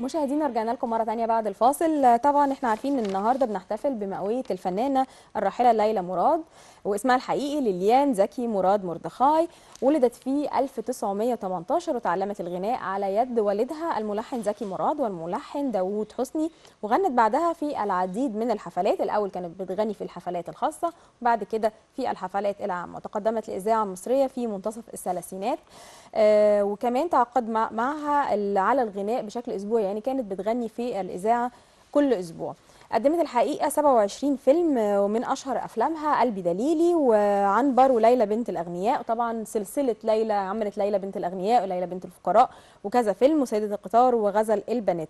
مشاهدينا رجعنا لكم مره ثانيه بعد الفاصل طبعا احنا عارفين ان النهارده بنحتفل بمئويه الفنانه الراحله ليلى مراد واسمها الحقيقي ليليان زكي مراد مردخاي ولدت في 1918 وتعلمت الغناء على يد والدها الملحن زكي مراد والملحن داوود حسني وغنت بعدها في العديد من الحفلات الاول كانت بتغني في الحفلات الخاصه وبعد كده في الحفلات العامه وتقدمت الاذاعه المصريه في منتصف الثلاثينات آه وكمان تعاقد معها على الغناء بشكل اسبوعي يعني كانت بتغني في الإذاعة كل أسبوع قدمت الحقيقه 27 فيلم آه، ومن اشهر افلامها قلبي دليلي وعنبر وليلى بنت الاغنياء وطبعا سلسله ليلى عملت ليلى بنت الاغنياء وليلى بنت الفقراء وكذا فيلم وسيده القطار وغزل البنات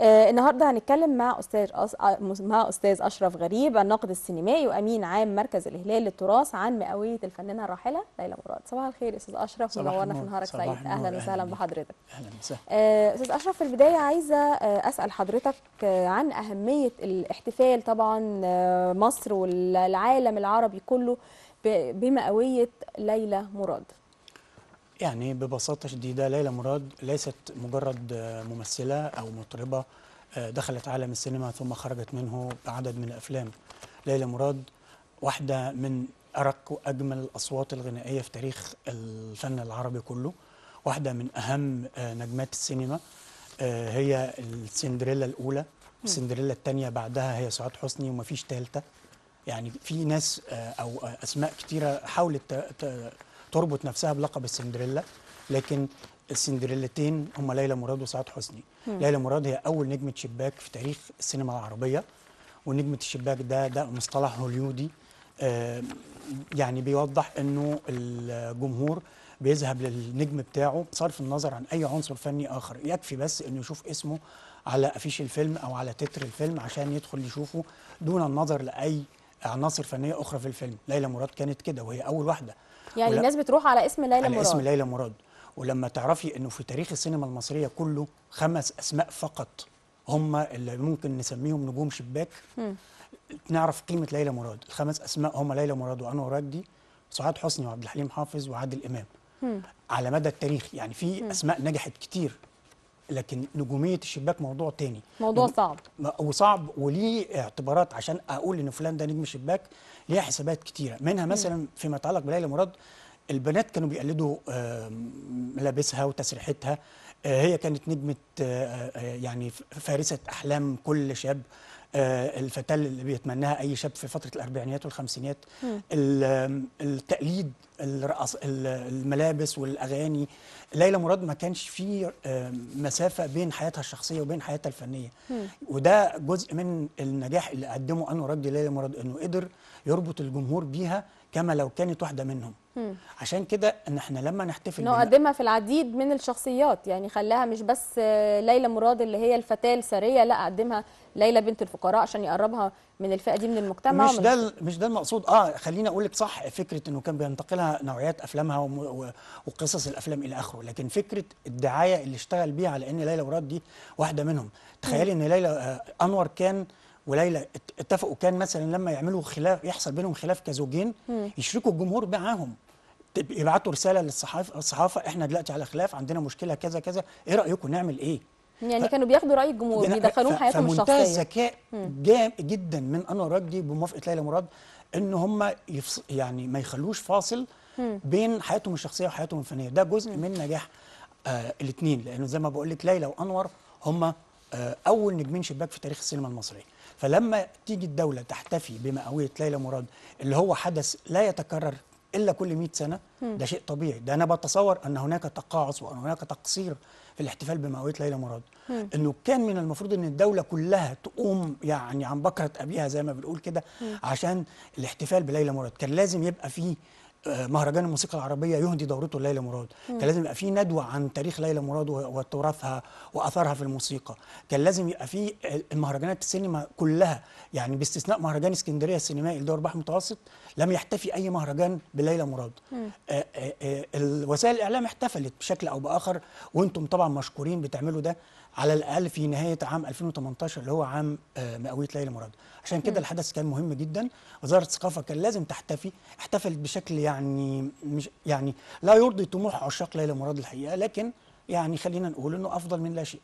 آه النهارده هنتكلم مع استاذ أص... آه، مع استاذ اشرف غريب الناقد السينمائي وامين عام مركز الهلال للتراث عن مئويه الفنانه الراحله ليلى مراد صباح الخير استاذ اشرف منورنا في نهارك سعيد اهلا وسهلا بحضرتك اهلا وسهلا آه، استاذ اشرف في البدايه عايزه اسال حضرتك عن اهميه الاحتفال طبعا آه، مصر والعالم العربي كله بمئوية ليلى مراد يعني ببساطة شديدة ليلى مراد ليست مجرد آه، ممثلة أو مطربة آه، دخلت عالم السينما ثم خرجت منه بعدد من الأفلام ليلى مراد واحدة من أرق وأجمل الأصوات الغنائية في تاريخ الفن العربي كله واحدة من أهم نجمات السينما هي السندريلا الأولى سندريلا الثانيه بعدها هي سعاد حسني ومفيش ثالثه يعني في ناس آه، او آه، اسماء كتيره حاولت تربط نفسها بلقب السندريلا لكن السندريلتين هم ليلى مراد وسعاد حسني مم. ليلى مراد هي اول نجمه شباك في تاريخ السينما العربيه ونجمه الشباك ده ده مصطلح هوليودي آه، يعني بيوضح انه الجمهور بيذهب للنجم بتاعه بصرف النظر عن اي عنصر فني اخر يكفي بس انه يشوف اسمه على افيش الفيلم او على تتر الفيلم عشان يدخل يشوفه دون النظر لاي عناصر فنيه اخرى في الفيلم ليلى مراد كانت كده وهي اول واحده يعني ولا... الناس بتروح على اسم ليلى على مراد على اسم ليلى مراد ولما تعرفي انه في تاريخ السينما المصريه كله خمس اسماء فقط هم اللي ممكن نسميهم نجوم شباك م. نعرف قيمه ليلى مراد الخمس اسماء هم ليلى مراد وانور راجدي سعاد حسني وعبد الحليم حافظ وعادل امام م. على مدى التاريخ يعني في اسماء نجحت كتير لكن نجوميه الشباك موضوع تاني موضوع صعب وصعب وليه اعتبارات عشان اقول ان فلان ده نجم شباك ليها حسابات كتيره منها مثلا فيما يتعلق بليلى مراد البنات كانوا بيقلدوا ملابسها وتسريحتها آه، هي كانت نجمه آه، آه، يعني فارسه احلام كل شاب آه، الفتاة اللي بيتمناها اي شاب في فتره الاربعينيات والخمسينات التقليد الرقص الملابس والاغاني ليلى مراد ما كانش في آه، مسافه بين حياتها الشخصيه وبين حياتها الفنيه وده جزء من النجاح اللي قدمه انور رد ليلى مراد انه قدر يربط الجمهور بيها كما لو كانت واحده منهم عشان كده ان احنا لما نحتفل نقدمها في العديد من الشخصيات يعني خلاها مش بس ليلى مراد اللي هي الفتاه السريه لا قدمها ليلى بنت الفقراء عشان يقربها من الفئه دي من المجتمع مش ده مش ده المقصود اه خليني اقول لك صح فكره انه كان بينتقلها نوعيات افلامها وقصص الافلام الى اخره لكن فكره الدعايه اللي اشتغل بيها على ان ليلى مراد دي واحده منهم تخيلي ان ليلى آه، انور كان وليلى اتفقوا كان مثلا لما يعملوا خلاف يحصل بينهم خلاف كزوجين يشركوا الجمهور معاهم يبعتوا رساله للصحافه الصحافه احنا دلوقتي على خلاف عندنا مشكله كذا كذا ايه رايكم نعمل ايه يعني ف... كانوا بياخدوا راي الجمهور بيدخلوه حياتهم الشخصيه ذكاء الذكاء جدا من انور رجدي بموافقه ليلى مراد ان هم يفص... يعني ما يخلوش فاصل مم. بين حياتهم الشخصيه وحياتهم الفنيه ده جزء مم. من نجاح آه الاثنين لانه زي ما بقول لك ليلى وانور هم آه اول نجمين شباك في تاريخ السينما المصريه فلما تيجي الدوله تحتفي بمئويه ليلى مراد اللي هو حدث لا يتكرر الا كل 100 سنه ده شيء طبيعي ده انا بتصور ان هناك تقاعس وان هناك تقصير في الاحتفال بمئويه ليلى مراد انه كان من المفروض ان الدوله كلها تقوم يعني عن بكره ابيها زي ما بنقول كده عشان الاحتفال بليلى مراد كان لازم يبقى فيه آه، مهرجان الموسيقى العربيه يهدي دورته ليلى مراد مم. كان لازم يبقى في ندوه عن تاريخ ليلى مراد وتراثها واثرها في الموسيقى كان لازم يبقى في المهرجانات السينما كلها يعني باستثناء مهرجان اسكندريه السينمائي لدور بحر المتوسط لم يحتفي اي مهرجان بليلى مراد آآ آآ آه، آه، وسائل الاعلام احتفلت بشكل او باخر وانتم طبعا مشكورين بتعملوا ده على الاقل في نهايه عام 2018 اللي هو عام آه، مئويه ليلى مراد عشان كده الحدث كان مهم جدا وزاره الثقافه كان لازم تحتفي احتفلت بشكل يعني مش يعني لا يرضي طموح عشاق ليلى مراد الحقيقه لكن يعني خلينا نقول انه افضل من لا شيء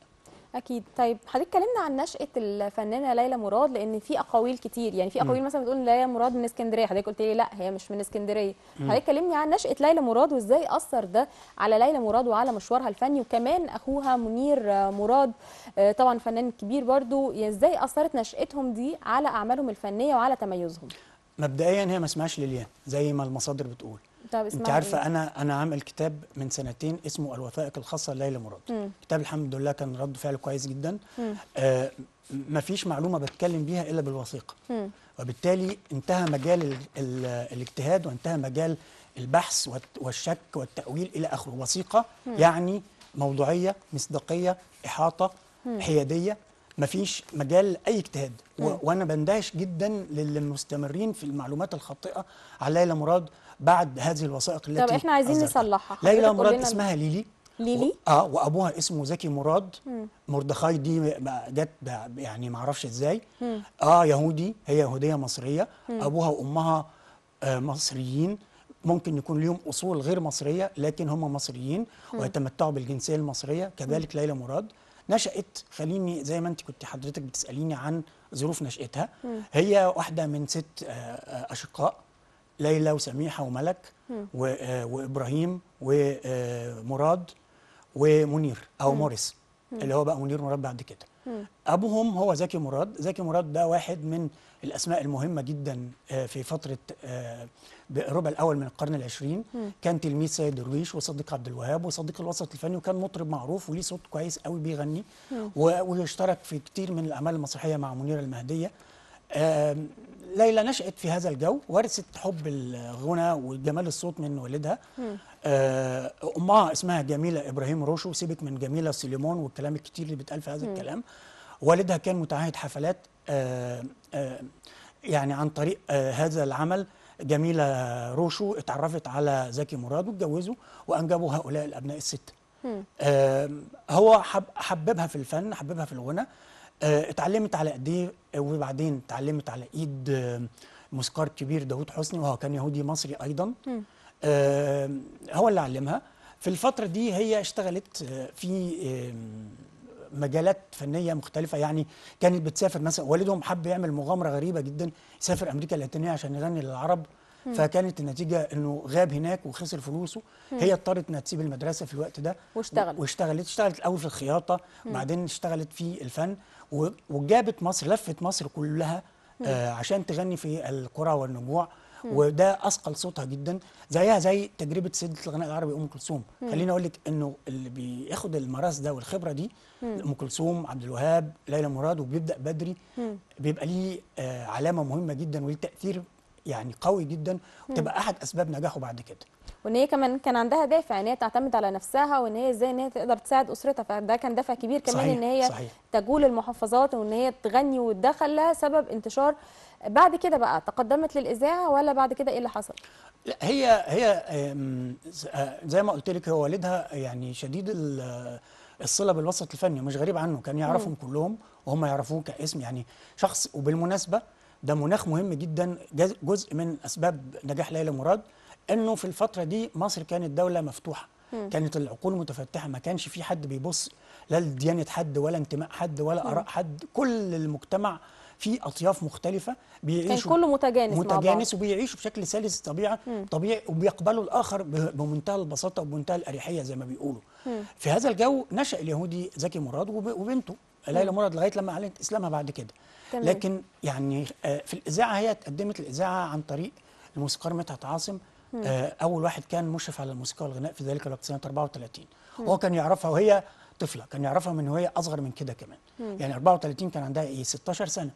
اكيد طيب حضرتك اتكلمنا عن نشاه الفنانه ليلى مراد لان في اقاويل كتير يعني في اقاويل مثلا بتقول ليلى مراد من اسكندريه حضرتك قلت لي لا هي مش من اسكندريه حضرتك كلمني عن نشاه ليلى مراد وازاي اثر ده على ليلى مراد وعلى مشوارها الفني وكمان اخوها منير مراد آه، طبعا فنان كبير برضو يعني ازاي اثرت نشاتهم دي على اعمالهم الفنيه وعلى تميزهم مبدئيا هي ما اسمهاش ليليان زي ما المصادر بتقول كتاب اسمه انت عارفه إيه؟ انا انا عامل كتاب من سنتين اسمه الوثائق الخاصه ليلى مراد كتاب الحمد لله كان رد فعله كويس جدا مم. آه مفيش معلومه بتكلم بيها الا بالوثيقه وبالتالي انتهى مجال الـ الـ الاجتهاد وانتهى مجال البحث والشك والتاويل الى اخره وثيقه يعني موضوعيه مصداقيه احاطه مم. حياديه مفيش مجال اي اجتهاد وانا بندهش جدا للمستمرين في المعلومات الخاطئه على ليلى مراد بعد هذه الوثائق التي طب احنا عايزين نصلحها ليلى مراد اسمها ليلي ليلي و... اه وابوها اسمه زكي مراد مردخاي دي جت يعني ما اعرفش ازاي مم. اه يهودي هي يهوديه مصريه مم. ابوها وامها آه مصريين ممكن يكون ليهم اصول غير مصريه لكن هم مصريين ويتمتعوا بالجنسيه المصريه كذلك ليلى مراد نشأت خليني زي ما أنت كنت حضرتك بتسأليني عن ظروف نشأتها هي واحدة من ست آه، آه، أشقاء ليلى وسميحة وملك آه، وإبراهيم ومراد ومنير أو موريس اللي هو بقى منير مراد بعد كده أبوهم هو زكي مراد زكي مراد ده واحد من الأسماء المهمة جدا في فترة بالربع الاول من القرن العشرين كان تلميذ سيد درويش وصديق عبد الوهاب وصديق الوسط الفني وكان مطرب معروف وليه صوت كويس قوي بيغني واشترك في كتير من الاعمال المسرحيه مع منيره المهديه ليلى نشأت في هذا الجو ورثت حب الغنى وجمال الصوت من والدها آه، أمها اسمها جميلة إبراهيم روشو سيبك من جميلة سليمون والكلام الكتير اللي بيتقال في هذا م. الكلام والدها كان متعهد حفلات آآ آه، آآ آه، يعني عن طريق هذا العمل جميله روشو اتعرفت على زكي مراد واتجوزوا وانجبوا هؤلاء الابناء السته هو حب حببها في الفن حببها في الغنى آه، اتعلمت على ايه وبعدين اتعلمت على ايد موسكار كبير داوود حسني وهو كان يهودي مصري ايضا هو اللي علمها في الفتره دي هي اشتغلت آه، في مجالات فنيه مختلفه يعني كانت بتسافر مثلا والدهم حب يعمل مغامره غريبه جدا يسافر امريكا اللاتينيه عشان يغني للعرب فكانت النتيجه انه غاب هناك وخسر فلوسه هي اضطرت انها تسيب المدرسه في الوقت ده واشتغلت واشتغلت اشتغلت الاول في الخياطه وبعدين اشتغلت في الفن وجابت مصر لفت مصر كلها آه، عشان تغني في القرى والنجوع وده اثقل صوتها جدا زيها زي تجربه سيده الغناء العربي ام كلثوم خليني اقول لك انه اللي بياخد المراس ده والخبره دي ام كلثوم عبد الوهاب ليلى مراد وبيبدا بدري بيبقى ليه آه، علامه مهمه جدا وليه تاثير يعني قوي جدا وتبقى احد اسباب نجاحه بعد كده وان هي كمان كان عندها دافع ان هي تعتمد على نفسها وان هي ازاي ان هي تقدر تساعد اسرتها فده كان دافع كبير كمان صحيح ان هي صحيح. تجول المحافظات وان هي تغني وده خلاها سبب انتشار بعد كده بقى تقدمت للاذاعه ولا بعد كده ايه اللي حصل لا هي هي آه، زي ما قلت لك هو والدها يعني شديد الصله بالوسط الفني مش غريب عنه كان يعرفهم كلهم وهم يعرفوه كاسم يعني شخص وبالمناسبه ده مناخ مهم جدا جزء من اسباب نجاح ليلى مراد انه في الفتره دي مصر كانت دوله مفتوحه مم. كانت العقول متفتحه ما كانش في حد بيبص لا لديانه حد ولا انتماء حد ولا اراء حد كل المجتمع في اطياف مختلفه بيعيشوا كان كله متجانس متجانس وبيعيشوا بشكل سلس طبيعه مم. طبيعي وبيقبلوا الاخر بمنتهى البساطه وبمنتهى الاريحيه زي ما بيقولوا مم. في هذا الجو نشا اليهودي زكي مراد وبنته ليلى مراد لغايه لما اعلنت اسلامها بعد كده تمام. لكن يعني آه، في الاذاعه هي تقدمت الاذاعه عن طريق الموسيقار مدحت عاصم آه، اول واحد كان مشرف على الموسيقى والغناء في ذلك الوقت سنه 34 مم. هو كان يعرفها وهي طفله كان يعرفها من وهي اصغر من كده كمان مم. يعني 34 كان عندها ايه 16 سنه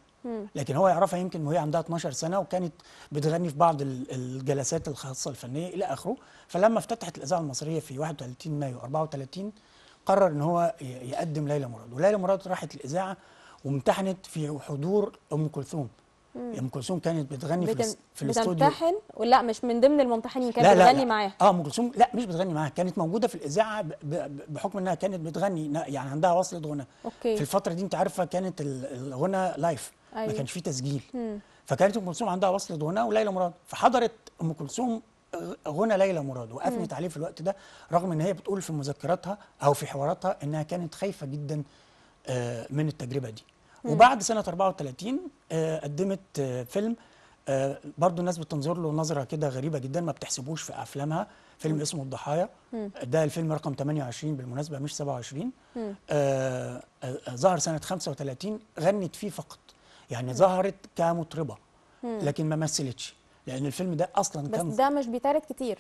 لكن هو يعرفها يمكن وهي عندها 12 سنه وكانت بتغني في بعض الجلسات الخاصه الفنيه الى اخره فلما افتتحت الاذاعه المصريه في 31 مايو 34 قرر ان هو يقدم ليلى مراد وليلى مراد راحت الاذاعه وامتحنت في حضور ام كلثوم ام كلثوم كانت بتغني بتم... في الاستوديو بتمتحن ولا مش من ضمن الممتحنين كانت لا لا بتغني معاها اه ام كلثوم لا مش بتغني معاها كانت موجوده في الاذاعه بحكم انها كانت بتغني يعني عندها وصله غنى في الفتره دي انت عارفه كانت الغنى لايف أيوة. ما كانش في تسجيل مم. فكانت ام كلثوم عندها وصلة هنا وليلى مراد فحضرت ام كلثوم آه، غنى ليلى مراد واثنت عليه في الوقت ده رغم ان هي بتقول في مذكراتها او في حواراتها انها كانت خايفه جدا آه، من التجربه دي مم. وبعد سنه 34 آه، قدمت فيلم برضو الناس بتنظر له نظره كده غريبه جدا ما بتحسبوش في افلامها فيلم اسمه الضحايا ده الفيلم رقم 28 بالمناسبه مش 27 آه ظهر سنه 35 غنت فيه فقط يعني ظهرت كمطربه لكن ما مثلتش لان الفيلم ده اصلا بس كان بس ده مش بيتعرض كتير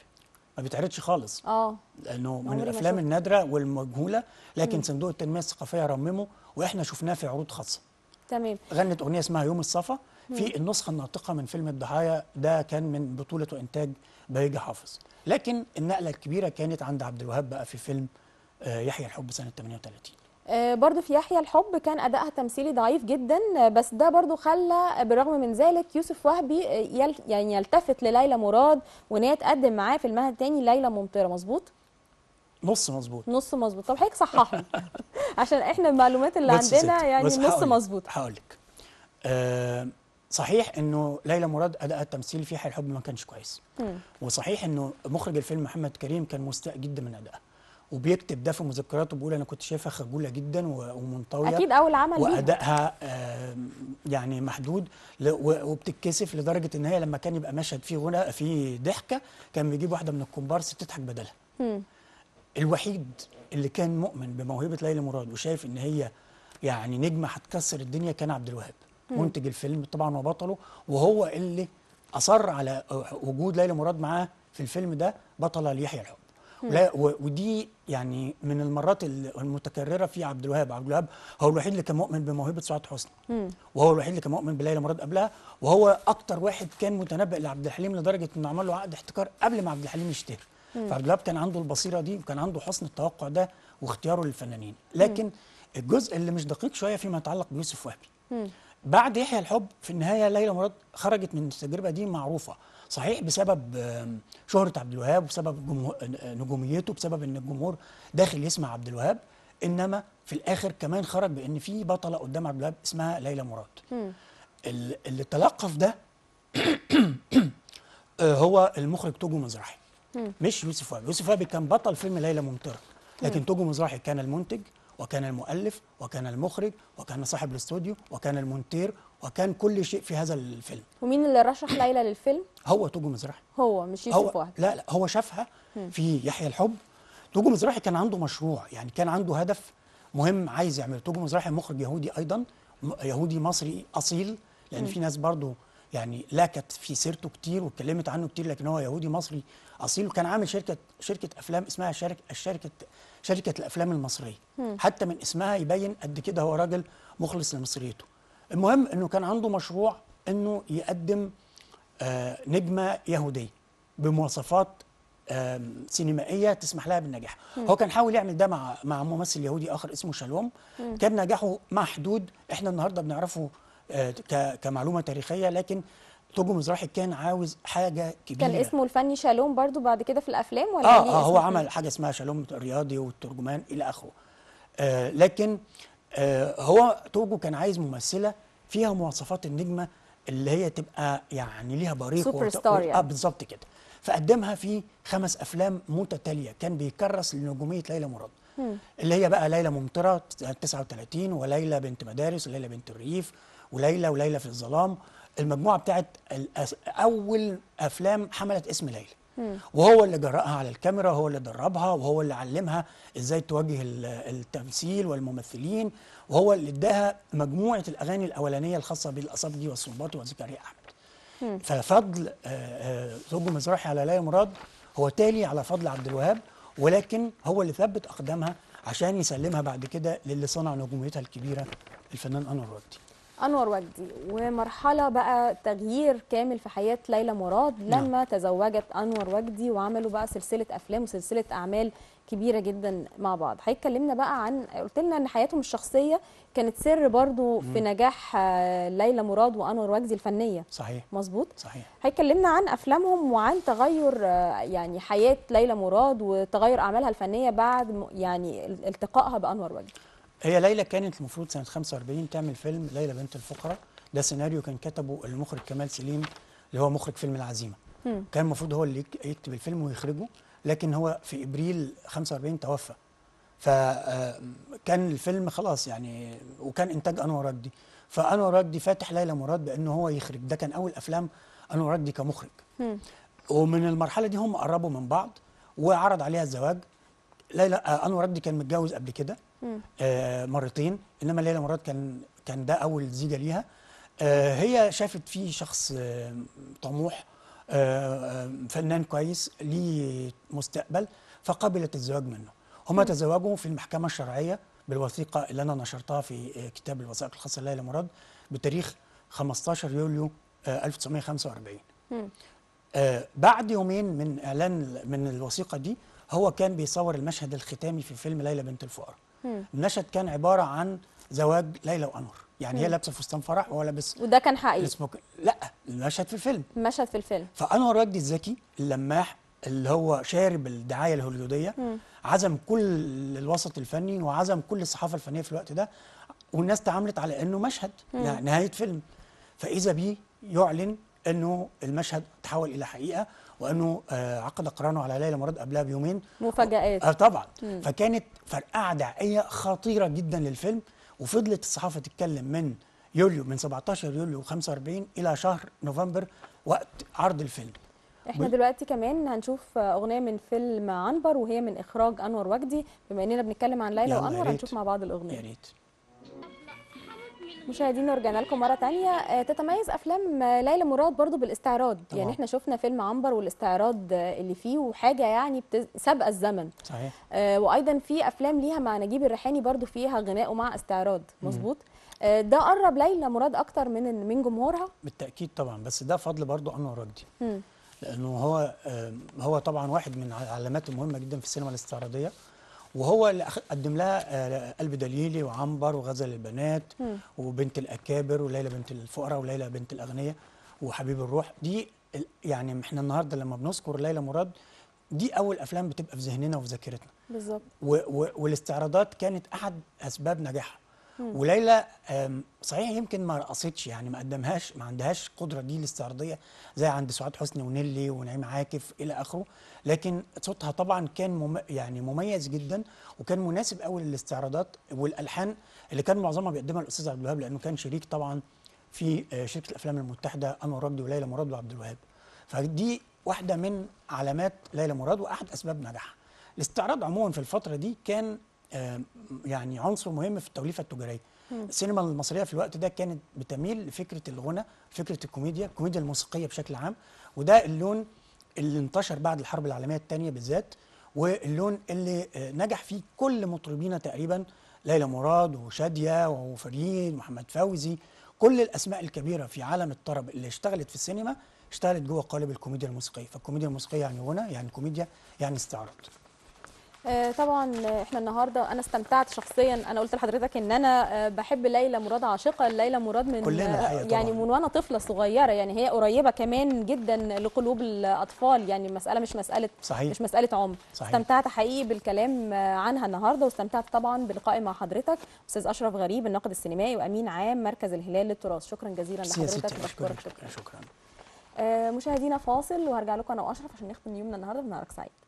ما بيتعرضش خالص اه لانه من الافلام النادره والمجهوله لكن مم. صندوق التنميه الثقافيه رممه واحنا شفناه في عروض خاصه تمام غنت اغنيه اسمها يوم الصفا في النسخه الناطقه من فيلم الضحايا ده كان من بطوله وانتاج بهيجه حافظ لكن النقله الكبيره كانت عند عبد الوهاب بقى في فيلم آه، يحيى الحب سنه 38 آه، برضو في يحيى الحب كان ادائها تمثيلي ضعيف جدا آه، بس ده برضو خلى بالرغم من ذلك يوسف وهبي آه، يل يعني يلتفت لليلى مراد وان هي تقدم معاه في المهد الثاني ليلى ممطره مظبوط نص مظبوط نص مظبوط طب حضرتك صححني عشان احنا المعلومات اللي عندنا يعني نص مظبوط هقول لك أه صحيح انه ليلى مراد اداء التمثيل في حي الحب ما كانش كويس م. وصحيح انه مخرج الفيلم محمد كريم كان مستاء جدا من ادائها وبيكتب ده في مذكراته بيقول انا كنت شايفها خجوله جدا ومنطويه اكيد اول عمل وادائها يعني محدود وبتتكسف لدرجه ان هي لما كان يبقى مشهد فيه غنى فيه ضحكه كان بيجيب واحده من الكومبارس بتضحك بدلها الوحيد اللي كان مؤمن بموهبه ليلى مراد وشايف ان هي يعني نجمه هتكسر الدنيا كان عبد الوهاب منتج الفيلم طبعا وبطله وهو اللي اصر على وجود ليلى مراد معاه في الفيلم ده بطله ليحيى الحب لا ودي يعني من المرات المتكرره في عبد الوهاب عبد الوهاب هو الوحيد اللي كان مؤمن بموهبه سعاد حسني وهو الوحيد اللي كان مؤمن بليلى مراد قبلها وهو اكتر واحد كان متنبئ لعبد الحليم لدرجه انه عمل له عقد احتكار قبل ما عبد الحليم يشتهر فعبد الوهاب كان عنده البصيره دي وكان عنده حسن التوقع ده واختياره للفنانين لكن مم. الجزء اللي مش دقيق شويه فيما يتعلق بيوسف وهبي بعد يحيى الحب في النهايه ليلى مراد خرجت من التجربه دي معروفه صحيح بسبب شهرة عبد الوهاب وبسبب آه، نجوميته بسبب ان الجمهور داخل يسمع عبد الوهاب انما في الاخر كمان خرج بان في بطله قدام عبد الوهاب اسمها ليلى مراد اللي تلقف ده آه، هو المخرج توجو مزرحي مش يوسف وهبي يوسف وهبي كان بطل فيلم ليلى ممطره لكن توجو مزرحي كان المنتج وكان المؤلف وكان المخرج وكان صاحب الاستوديو وكان المونتير وكان كل شيء في هذا الفيلم ومين اللي رشح ليلى للفيلم هو توجو مزرعي هو مش يوسف وهبي لا لا هو شافها في يحيى الحب توجو مزرعي كان عنده مشروع يعني كان عنده هدف مهم عايز يعمله توجو مزرعي مخرج يهودي ايضا يهودي مصري اصيل لان م. في ناس برضه يعني لكت في سيرته كتير واتكلمت عنه كتير لكن هو يهودي مصري اصيل وكان عامل شركه شركه افلام اسمها شركه الشركه شركه الافلام المصريه حتى من اسمها يبين قد كده هو راجل مخلص لمصريته المهم انه كان عنده مشروع انه يقدم آه، نجمه يهوديه بمواصفات سينمائيه تسمح لها بالنجاح مم. هو كان حاول يعمل ده مع مع ممثل يهودي اخر اسمه شالوم مم. كان نجاحه محدود احنا النهارده بنعرفه آه، كمعلومه تاريخيه لكن توجو مزراحي كان عاوز حاجه كبيره كان اسمه الفني شالوم برضو بعد كده في الافلام ولا اه, آه هو عمل حاجه اسمها شالوم الرياضي والترجمان الى اخره آه لكن آه، هو توجو كان عايز ممثله فيها مواصفات النجمه اللي هي تبقى يعني ليها بريق سوبر ستار يعني. اه بالظبط كده فقدمها في خمس افلام متتاليه كان بيكرس لنجوميه ليلى مراد اللي هي بقى ليلى ممطره 39 وليلى بنت مدارس وليلى بنت الريف وليلى وليلى في الظلام المجموعه بتاعت اول افلام حملت اسم ليلى وهو اللي جرأها على الكاميرا وهو اللي دربها وهو اللي علمها ازاي تواجه التمثيل والممثلين وهو اللي اداها مجموعه الاغاني الاولانيه الخاصه بالاصابجي والصنبات وزكريا احمد مم. ففضل زوج آه، آه، مزرحي على لا مراد هو تالي على فضل عبد الوهاب ولكن هو اللي ثبت اقدامها عشان يسلمها بعد كده للي صنع نجوميتها الكبيره الفنان انور رودي انور وجدي ومرحله بقى تغيير كامل في حياه ليلى مراد نعم. لما نعم. تزوجت انور وجدي وعملوا بقى سلسله افلام وسلسله اعمال كبيره جدا مع بعض هيتكلمنا بقى عن قلت لنا ان حياتهم الشخصيه كانت سر برضو في نجاح آه، ليلى مراد وانور وجدي الفنيه صحيح مظبوط صحيح هيتكلمنا عن افلامهم وعن تغير آه، يعني حياه ليلى مراد وتغير اعمالها الفنيه بعد يعني التقائها بانور وجدي هي ليلى كانت المفروض سنه 45 تعمل فيلم ليلى بنت الفقراء ده سيناريو كان كتبه المخرج كمال سليم اللي هو مخرج فيلم العزيمه مم. كان المفروض هو اللي يكتب الفيلم ويخرجه لكن هو في ابريل 45 توفى فكان الفيلم خلاص يعني وكان انتاج انور رجدي فانور رجدي فاتح ليلى مراد بانه هو يخرج ده كان اول افلام انور رجدي كمخرج مم. ومن المرحله دي هم قربوا من بعض وعرض عليها الزواج ليلى آه، انور رجدي كان متجوز قبل كده آه مرتين انما ليلى مراد كان كان ده اول زيجه ليها آه هي شافت فيه شخص آه طموح آه, آه، فنان كويس ليه مستقبل فقبلت الزواج منه هما تزوجوا في المحكمه الشرعيه بالوثيقه اللي انا نشرتها في آه، كتاب الوثائق الخاصه ليلى مراد بتاريخ 15 يوليو 1945 آه،, آه بعد يومين من اعلان من الوثيقه دي هو كان بيصور المشهد الختامي في فيلم ليلى بنت الفقراء المشهد كان عباره عن زواج ليلى وانور يعني مم. هي لابسه فستان فرح وهو لابس وده كان حقيقي لا المشهد في الفيلم مشهد في الفيلم فانور وجدي الزكي اللماح اللي هو شارب الدعايه الهوليوديه عزم كل الوسط الفني وعزم كل الصحافه الفنيه في الوقت ده والناس تعاملت على انه مشهد مم. نهايه فيلم فاذا بيه يعلن انه المشهد تحول الى حقيقه وانه آه، عقد قرانه على ليلى مراد قبلها بيومين مفاجات آه طبعا مم. فكانت فرقعه دعائيه خطيره جدا للفيلم وفضلت الصحافه تتكلم من يوليو من 17 يوليو 45 الى شهر نوفمبر وقت عرض الفيلم احنا دلوقتي كمان هنشوف آه، اغنيه من فيلم عنبر وهي من اخراج انور وجدي بما اننا بنتكلم عن ليلى وانور هنشوف مع بعض الاغنيه يا ريت مشاهدينا رجعنا لكم مره تانية آه، تتميز افلام آه، ليلى مراد برضو بالاستعراض يعني طبعا. يعني احنا شفنا فيلم عنبر والاستعراض آه، اللي فيه وحاجه يعني سابقه الزمن صحيح وايضا في افلام ليها مع نجيب الريحاني برضو فيها غناء ومع استعراض مظبوط ده قرب ليلى مراد اكتر من من جمهورها بالتاكيد طبعا بس ده فضل برضو انور رجدي لانه هو هو طبعا واحد من العلامات المهمه جدا في السينما الاستعراضيه وهو اللي قدم لها آه، قلب دليلي وعنبر وغزل البنات م. وبنت الاكابر وليلى بنت الفقراء وليلى بنت الاغنياء وحبيب الروح دي يعني احنا النهارده لما بنذكر ليلى مراد دي اول افلام بتبقى في ذهننا وفي ذاكرتنا بالظبط والاستعراضات كانت احد اسباب نجاحها وليلى صحيح يمكن ما رقصتش يعني ما قدمهاش ما عندهاش قدره دي الاستعراضيه زي عند سعاد حسني ونيلي ونعيم عاكف الى اخره لكن صوتها طبعا كان مم يعني مميز جدا وكان مناسب قوي للاستعراضات والالحان اللي كان معظمها بيقدمها الاستاذ عبد الوهاب لانه كان شريك طبعا في آه، شركه الافلام المتحده انور رجدي وليلى مراد وعبد الوهاب فدي واحده من علامات ليلى مراد واحد اسباب نجاحها الاستعراض عموما في الفتره دي كان آه، يعني عنصر مهم في التوليفه التجاريه السينما المصريه في الوقت ده كانت بتميل لفكره الغنى فكره الكوميديا الكوميديا الموسيقيه بشكل عام وده اللون اللي انتشر بعد الحرب العالميه الثانيه بالذات واللون اللي نجح فيه كل مطربينا تقريبا ليلى مراد وشاديه وفريد ومحمد فوزي كل الاسماء الكبيره في عالم الطرب اللي اشتغلت في السينما اشتغلت جوه قالب الكوميديا الموسيقيه فالكوميديا الموسيقيه يعني غنى يعني كوميديا يعني استعراض آه، طبعا احنا النهارده انا استمتعت شخصيا انا قلت لحضرتك ان انا آه، بحب ليلى مراد عاشقه ليلى مراد من كلنا آه، يعني من وانا طفله صغيره يعني هي قريبه كمان جدا لقلوب الاطفال يعني المساله مش مساله صحيح. مش مساله عمر صحيح. استمتعت حقيقي بالكلام عنها النهارده واستمتعت طبعا بلقائي مع حضرتك استاذ اشرف غريب الناقد السينمائي وامين عام مركز الهلال للتراث شكرا جزيلا لحضرتك شكرا شكرا, شكرا. شكرا. مشاهدينا فاصل وهرجع لكم انا واشرف عشان نختم يومنا النهارده بنهارك سعيد